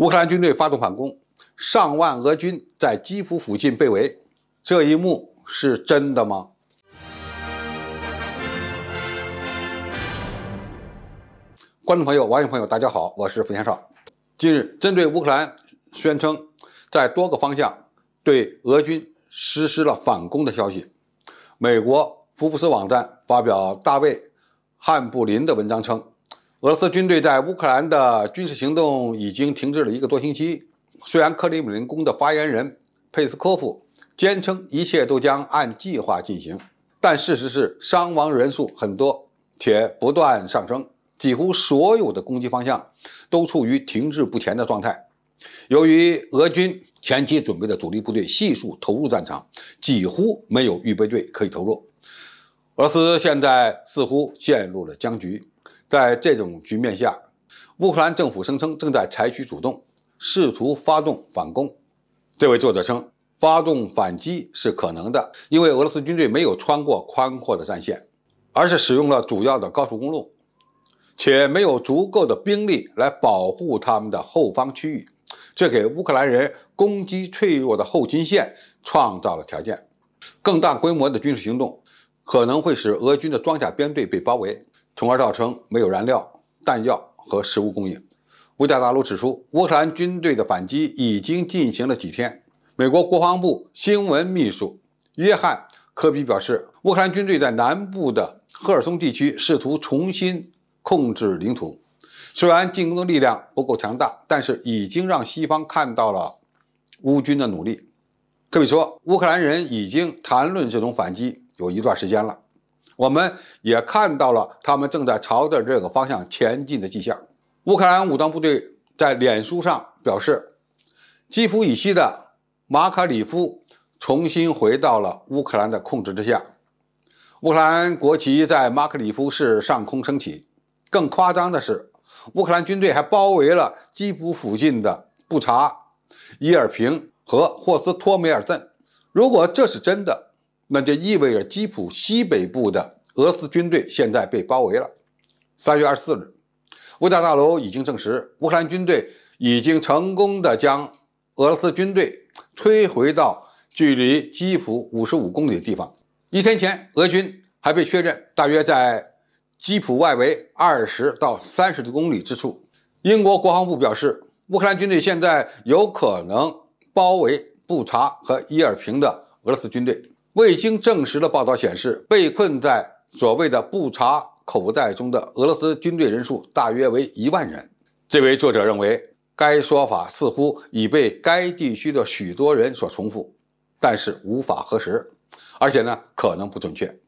乌克兰军队发动反攻，上万俄军在基辅附近被围，这一幕是真的吗？观众朋友、网友朋友，大家好，我是付天少。近日，针对乌克兰宣称在多个方向对俄军实施了反攻的消息，美国福布斯网站发表大卫·汉布林的文章称。俄罗斯军队在乌克兰的军事行动已经停滞了一个多星期。虽然克里姆林宫的发言人佩斯科夫坚称一切都将按计划进行，但事实是伤亡人数很多且不断上升，几乎所有的攻击方向都处于停滞不前的状态。由于俄军前期准备的主力部队悉数投入战场，几乎没有预备队可以投入，俄罗斯现在似乎陷入了僵局。在这种局面下，乌克兰政府声称正在采取主动，试图发动反攻。这位作者称，发动反击是可能的，因为俄罗斯军队没有穿过宽阔的战线，而是使用了主要的高速公路，且没有足够的兵力来保护他们的后方区域，这给乌克兰人攻击脆弱的后勤线创造了条件。更大规模的军事行动可能会使俄军的装甲编队被包围。从而造成没有燃料、弹药和食物供应。《乌大大陆》指出，乌克兰军队的反击已经进行了几天。美国国防部新闻秘书约翰·科比表示，乌克兰军队在南部的赫尔松地区试图重新控制领土。虽然进攻的力量不够强大，但是已经让西方看到了乌军的努力。科比说，乌克兰人已经谈论这种反击有一段时间了。我们也看到了他们正在朝着这个方向前进的迹象。乌克兰武装部队在脸书上表示，基辅以西的马卡里夫重新回到了乌克兰的控制之下，乌克兰国旗在马卡里夫市上空升起。更夸张的是，乌克兰军队还包围了基辅附近的布查、伊尔平和霍斯托梅尔镇。如果这是真的，那就意味着基辅西北部的。俄罗斯军队现在被包围了。三月二十四日，乌大大楼已经证实，乌克兰军队已经成功地将俄罗斯军队推回到距离基辅五十五公里的地方。一天前，俄军还被确认大约在基辅外围二十到三十公里之处。英国国防部表示，乌克兰军队现在有可能包围布查和伊尔平的俄罗斯军队。未经证实的报道显示，被困在。所谓的不查口袋中的俄罗斯军队人数大约为一万人。这位作者认为，该说法似乎已被该地区的许多人所重复，但是无法核实，而且呢可能不准确。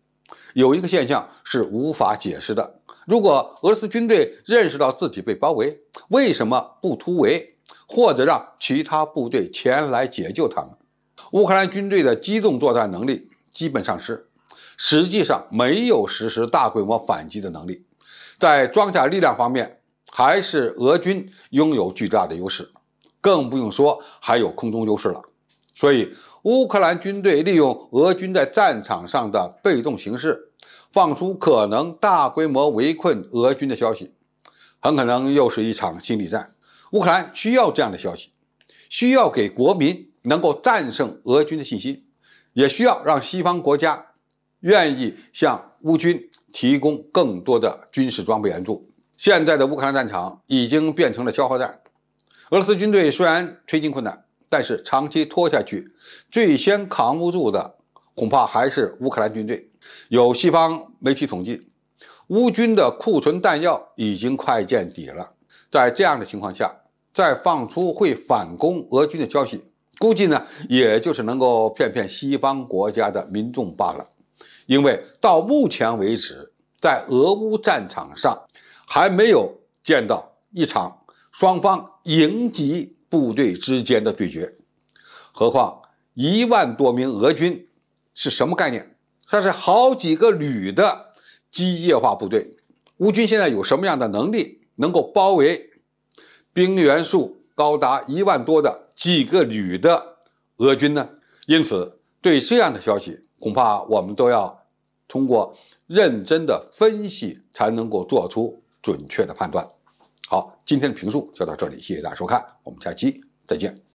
有一个现象是无法解释的：如果俄罗斯军队认识到自己被包围，为什么不突围，或者让其他部队前来解救他们？乌克兰军队的机动作战能力基本丧失。实际上没有实施大规模反击的能力，在装甲力量方面，还是俄军拥有巨大的优势，更不用说还有空中优势了。所以，乌克兰军队利用俄军在战场上的被动形势，放出可能大规模围困俄军的消息，很可能又是一场心理战。乌克兰需要这样的消息，需要给国民能够战胜俄军的信心，也需要让西方国家。愿意向乌军提供更多的军事装备援助。现在的乌克兰战场已经变成了消耗战，俄罗斯军队虽然推进困难，但是长期拖下去，最先扛不住的恐怕还是乌克兰军队。有西方媒体统计，乌军的库存弹药已经快见底了。在这样的情况下，再放出会反攻俄军的消息，估计呢，也就是能够骗骗西方国家的民众罢了。因为到目前为止，在俄乌战场上还没有见到一场双方营级部队之间的对决。何况一万多名俄军是什么概念？它是好几个旅的机械化部队。乌军现在有什么样的能力，能够包围兵员数高达一万多的几个旅的俄军呢？因此，对这样的消息。恐怕我们都要通过认真的分析才能够做出准确的判断。好，今天的评述就到这里，谢谢大家收看，我们下期再见。